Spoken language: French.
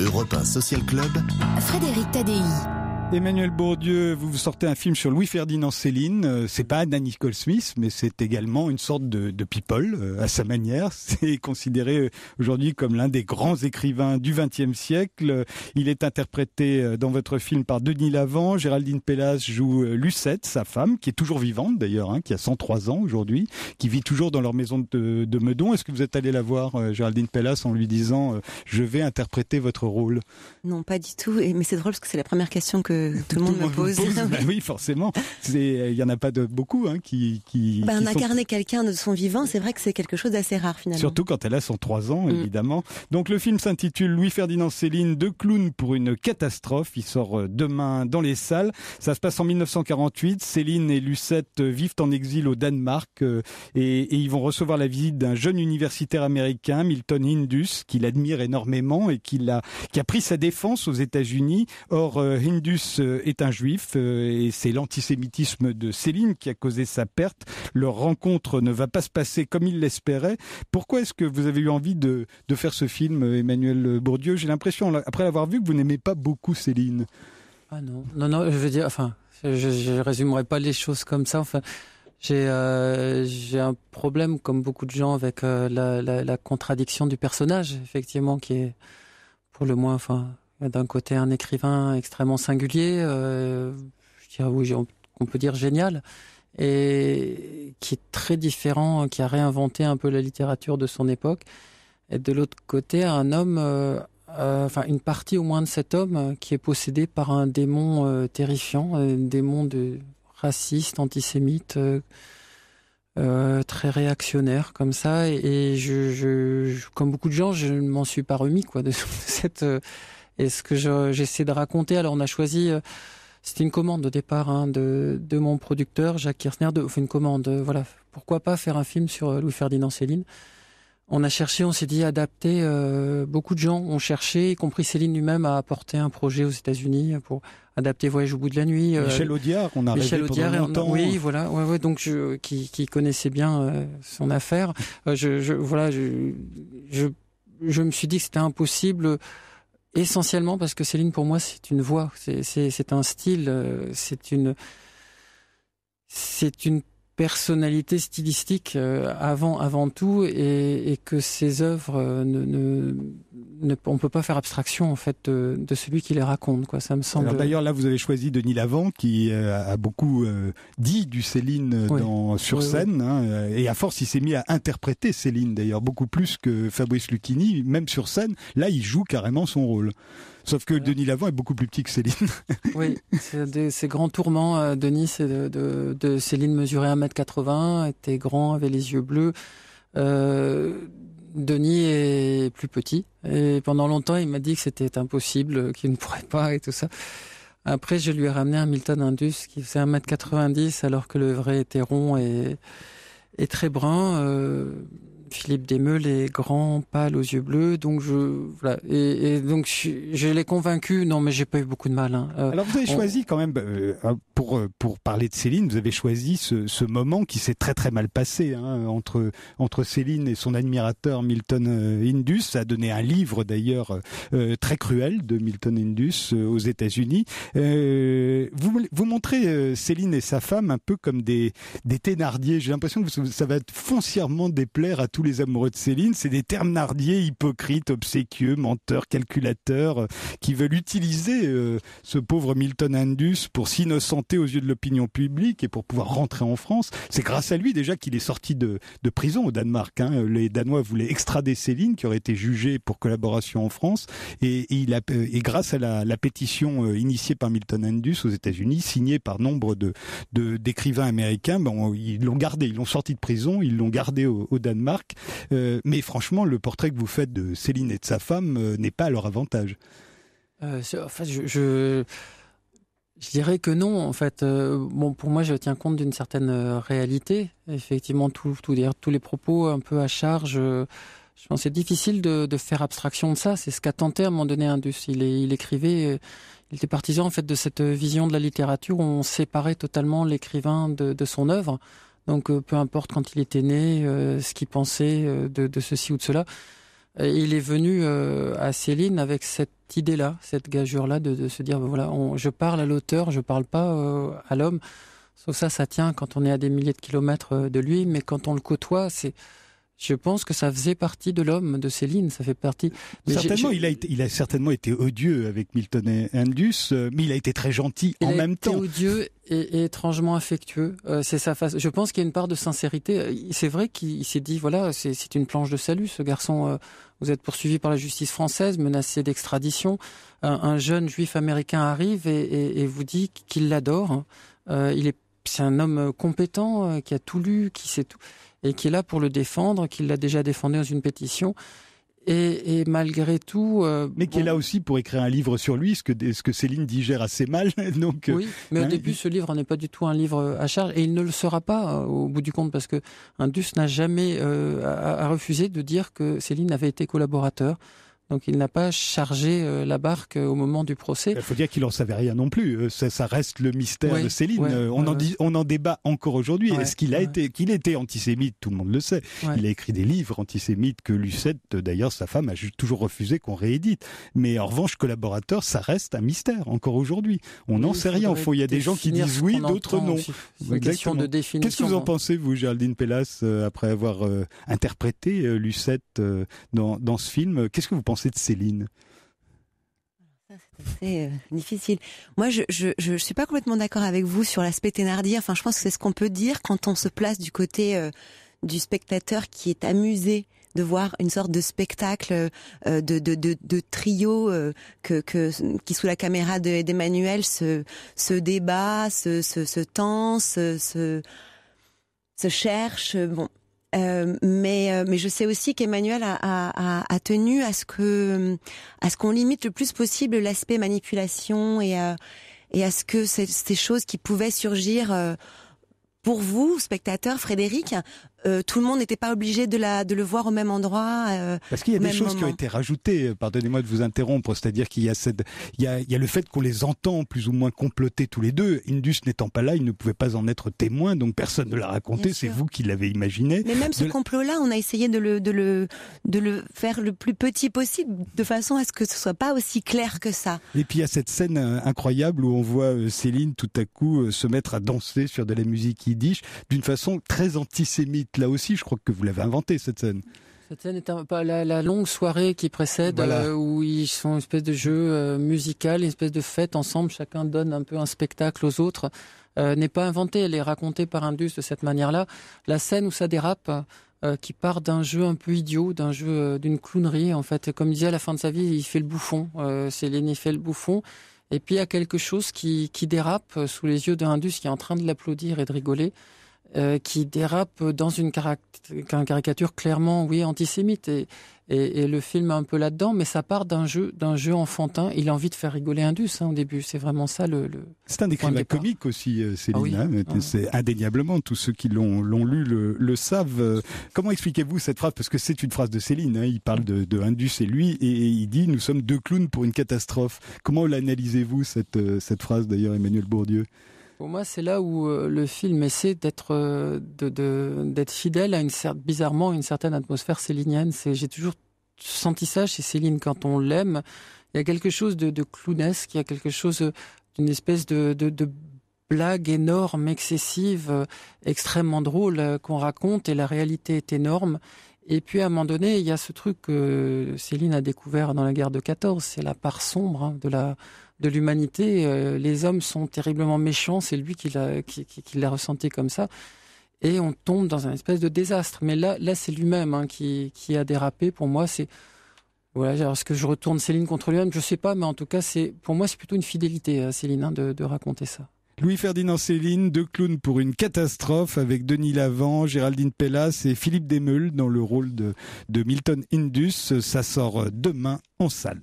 Europa Social Club, Frédéric Tadei. Emmanuel Bourdieu, vous sortez un film sur Louis-Ferdinand Céline. Euh, c'est pas Anna Nicole Smith, mais c'est également une sorte de, de people euh, à sa manière. C'est considéré euh, aujourd'hui comme l'un des grands écrivains du XXe siècle. Il est interprété dans votre film par Denis Lavant. Géraldine Pellas joue Lucette, sa femme, qui est toujours vivante d'ailleurs, hein, qui a 103 ans aujourd'hui, qui vit toujours dans leur maison de, de Meudon. Est-ce que vous êtes allé la voir, Géraldine Pellas, en lui disant Je vais interpréter votre rôle » Non, pas du tout. Mais c'est drôle parce que c'est la première question que tout le monde me pose. Bah oui, forcément. Il n'y en a pas de beaucoup hein, qui. qui, bah, incarner quelqu'un de son vivant, c'est vrai que c'est quelque chose d'assez rare finalement. Surtout quand elle a son 3 ans, mm. évidemment. Donc le film s'intitule Louis-Ferdinand Céline, deux clowns pour une catastrophe. Il sort euh, demain dans les salles. Ça se passe en 1948. Céline et Lucette euh, vivent en exil au Danemark euh, et, ils vont recevoir la visite d'un jeune universitaire américain, Milton Hindus, qu'il admire énormément et qui a, pris sa défense aux États-Unis. Or, Hindus euh, est un juif euh, et c'est l'antisémitisme de Céline qui a causé sa perte. Leur rencontre ne va pas se passer comme il l'espérait. Pourquoi est-ce que vous avez eu envie de, de faire ce film, Emmanuel Bourdieu J'ai l'impression, après l'avoir vu, que vous n'aimez pas beaucoup Céline. Ah non, non, non, je veux dire, enfin, je, ne résumerai pas les choses comme ça. Enfin, j'ai euh, un problème, comme beaucoup de gens, avec la, la, contradiction du personnage, effectivement, qui est pour le moins, enfin, d'un côté, un écrivain extrêmement singulier, euh, je dirais, oui, on peut dire génial, et qui est très différent, qui a réinventé un peu la littérature de son époque. Et de l'autre côté, un homme, euh, euh, enfin une partie au moins de cet homme, euh, qui est possédé par un démon terrifiant, un démon de raciste, antisémite. très réactionnaire comme ça et, je, je, comme beaucoup de gens je ne m'en suis pas remis quoi de, cette et ce que j'essaie de raconter, alors on a choisi, euh, c'était une commande au départ hein, de, mon producteur Jacques Kirchner, de, enfin une commande, euh, voilà, pourquoi pas faire un film sur euh, Louis-Ferdinand Céline on a cherché, on s'est dit adapter. beaucoup de gens ont cherché, y compris Céline lui-même, à apporter un projet aux États-Unis pour adapter Voyage au bout de la nuit. Michel Audiard, on a Michel pendant oui, voilà, donc je, qui, connaissait bien son affaire. je, voilà, je, je me suis dit que c'était impossible essentiellement parce que Céline, pour moi, c'est une voix, c'est un style, euh, c'est une, c'est une personnalité stylistique euh, avant, avant tout, et, que ses œuvres euh, ne ne, on peut pas faire abstraction en fait de, celui qui les raconte. Quoi, ça me semble. D'ailleurs là, vous avez choisi Denis Lavant qui euh, a beaucoup euh, dit du Céline dans, sur scène, hein, et à force, il s'est mis à interpréter Céline d'ailleurs beaucoup plus que Fabrice Lucchini, même sur scène. Là, il joue carrément son rôle. Sauf que Denis Lavant est beaucoup plus petit que Céline. Oui, c'est grands tourments, euh, Denis, c'est de, Céline mesurait 1m80, était grand, avait les yeux bleus. Euh, Denis est plus petit. Et pendant longtemps, il m'a dit que c'était impossible, euh, qu'il ne pourrait pas et tout ça. Après, je lui ai ramené un Milton Indus qui faisait 1m90 alors que le vrai était rond et, très brun. Euh, Philippe Desmeules est grand, pâle, aux yeux bleus, donc je voilà et, donc je, l'ai convaincu. Non, mais j'ai pas eu beaucoup de mal. Hein. Euh, Alors vous avez choisi quand même euh, pour euh, pour parler de Céline, vous avez choisi ce, ce moment qui s'est très très mal passé hein, entre entre Céline et son admirateur Milton Indus. Ça a donné un livre d'ailleurs très cruel de Milton Indus aux États-Unis. vous vous montrez Céline et sa femme un peu comme des des J'ai l'impression que ça va foncièrement déplaire à tout les amoureux de Céline, c'est des termes nardiers, hypocrites, obséquieux, menteurs, calculateurs, euh, qui veulent utiliser euh, ce pauvre Milton Andus pour s'innocenter aux yeux de l'opinion publique et pour pouvoir rentrer en France. C'est grâce à lui déjà qu'il est sorti de, prison au Danemark. Hein. Euh, les Danois voulaient extrader Céline, qui aurait été jugée pour collaboration en France, et, il a, et grâce à la, pétition initiée par Milton Andus aux États-Unis, signée par nombre de d'écrivains américains, ben, ils l'ont gardé, ils l'ont sorti de prison, ils l'ont gardé au Danemark euh, mais franchement, le portrait que vous faites de Céline et de sa femme euh, n'est pas à leur avantage. Euh, je... je... dirais que non, en fait. bon, pour moi, je tiens compte d'une certaine réalité. Effectivement, tout, tous les propos un peu à charge. je pense c'est difficile de, faire abstraction de ça. C'est ce qu'a tenté à un moment donné Indus. Il, écrivait, il était partisan en fait de cette vision de la littérature où on séparait totalement l'écrivain de, de son œuvre. Donc euh, peu importe quand il était né, euh, ce qu'il pensait euh, de, ceci ou de cela. il est venu à Céline avec cette idée-là, cette gageure-là, de, se dire ben voilà, je parle à l'auteur, je ne parle pas à l'homme. Sauf ça, ça tient quand on est à des milliers de kilomètres de lui, mais quand on le côtoie, c'est je pense que ça faisait partie de l'homme, de Céline, ça fait partie. Euh, certainement, il a, il a certainement été odieux avec Milton et Indus, euh, mais il a été très gentil il en a même été temps. Odieux et, étrangement affectueux. Euh, c'est sa face. Je pense qu'il y a une part de sincérité. C'est vrai qu'il s'est dit voilà, c'est une planche de salut, ce garçon. vous êtes poursuivi par la justice française, menacé d'extradition. Un, jeune juif américain arrive et, vous dit qu'il l'adore. il est c'est un homme euh, compétent euh, qui a tout lu, qui sait tout, et qui est là pour le défendre, qui l'a déjà défendu dans une pétition. Et, malgré tout, euh, mais qui est là aussi pour écrire un livre sur lui, ce que, Céline digère assez mal. Donc, oui, mais au hein, début, ce livre n'est pas du tout un livre à charge, et il ne le sera pas au bout du compte, parce que Indus n'a jamais refusé de dire que Céline avait été collaborateur. Donc il n'a pas chargé euh, la barque euh, au moment du procès. Il faut dire qu'il n'en savait rien non plus. Euh, ça, reste le mystère de Céline. on, en débat encore aujourd'hui. Est-ce qu'il a été, qu'il était antisémite Tout le monde le sait. Il a écrit des livres antisémites que Lucette, d'ailleurs, sa femme a toujours refusé qu'on réédite. Mais en revanche, collaborateur, ça reste un mystère encore aujourd'hui. On n'en sait rien. Il y a des gens qui disent oui, d'autres non. Question de définition. Qu'est-ce que vous en pensez, vous, Géraldine Pellas, après avoir interprété Lucette dans ce film Qu'est-ce que vous pensez c'est de Céline c'est euh, difficile. Moi, je, ne suis pas complètement d'accord avec vous sur l'aspect Thénardier. Enfin, je pense que c'est ce qu'on peut dire quand on se place du côté euh, du spectateur qui est amusé de voir une sorte de spectacle euh, de, trio qui sous la caméra d'Emmanuel se, débat, se, se, se se cherche. Bon, euh, mais euh, mais je sais aussi qu'Emmanuel a, a, a, tenu à ce que à ce qu'on limite le plus possible l'aspect manipulation et à, euh, et à ce que ces choses qui pouvaient surgir pour vous, spectateur, Frédéric, euh, tout le monde n'était pas obligé de, la, de le voir au même endroit. Euh, Parce qu'il y a des choses qui ont été rajoutées, euh, pardonnez-moi de vous interrompre, c'est-à-dire qu'il y, a cette, il y, a, le fait qu'on les entend plus ou moins comploter tous les deux. Indus n'étant pas là, il ne pouvait pas en être témoin, donc personne ne l'a raconté, c'est vous qui l'avez imaginé. Mais même ce complot-là, on a essayé de le, de, le, de le faire le plus petit possible, de façon à ce que ce soit pas aussi clair que ça. Et puis il y a cette scène incroyable où on voit Céline tout à coup se mettre à danser sur de la musique d'une façon très antisémite. Là aussi, je crois que vous l'avez inventé cette scène. Cette scène est un, la, la, longue soirée qui précède, euh, où ils font une espèce de jeu euh, musical, une espèce de fête ensemble. Chacun donne un peu un spectacle aux autres. Euh, n'est pas inventée, elle est racontée par Indus de cette manière-là. La scène où ça dérape, qui part d'un jeu un peu idiot, d'un jeu d'une clownerie en fait. Comme il disait à la fin de sa vie, il fait le bouffon. c'est l'aîné fait le bouffon. Et puis il y a quelque chose qui, qui dérape euh, sous les yeux de Indus qui est en train de l'applaudir et de rigoler. Euh, qui dérape dans une, caricature clairement, oui, antisémite. Et, et, le film est un peu là-dedans, mais ça part d'un jeu, d'un jeu enfantin. Il a envie de faire rigoler Indus hein, au début. C'est vraiment ça le. c'est un écrivain comique aussi, euh, Céline. Ah hein, ah c'est indéniablement. Tous ceux qui l'ont lu le, savent. Comment expliquez-vous cette phrase Parce que c'est une phrase de Céline. Hein. Il parle de, Indus et lui, et, il dit "Nous sommes deux clowns pour une catastrophe." Comment l'analysez-vous cette euh, cette phrase d'ailleurs, Emmanuel Bourdieu pour moi, c'est là où euh, le film essaie d'être euh, d'être fidèle à une certaine, bizarrement une certaine atmosphère célinienne. j'ai toujours senti ça chez Céline quand on l'aime. Il y a quelque chose de, clownesque, il y a quelque chose euh, d'une espèce de blague énorme, excessive, extrêmement drôle qu'on raconte et la réalité est énorme. Et puis à un moment donné, il y a ce truc que Céline a découvert dans la guerre de 14, c'est la part sombre hein, de la de l'humanité. Euh, les hommes sont terriblement méchants, c'est lui qui l'a qui, ressenti comme ça. Et on tombe dans un espèce de désastre. Mais là, là c'est lui-même hein, qui, qui a dérapé. Pour moi, c'est voilà. Est-ce que je retourne Céline contre lui-même Je sais pas, mais en tout cas, c'est pour moi, c'est plutôt une fidélité à Céline hein, de raconter ça. Louis-Ferdinand Céline, deux clowns pour une catastrophe avec Denis Lavant, Géraldine Pellas et Philippe Desmeules dans le rôle de, de Milton Indus. Ça sort demain en salle.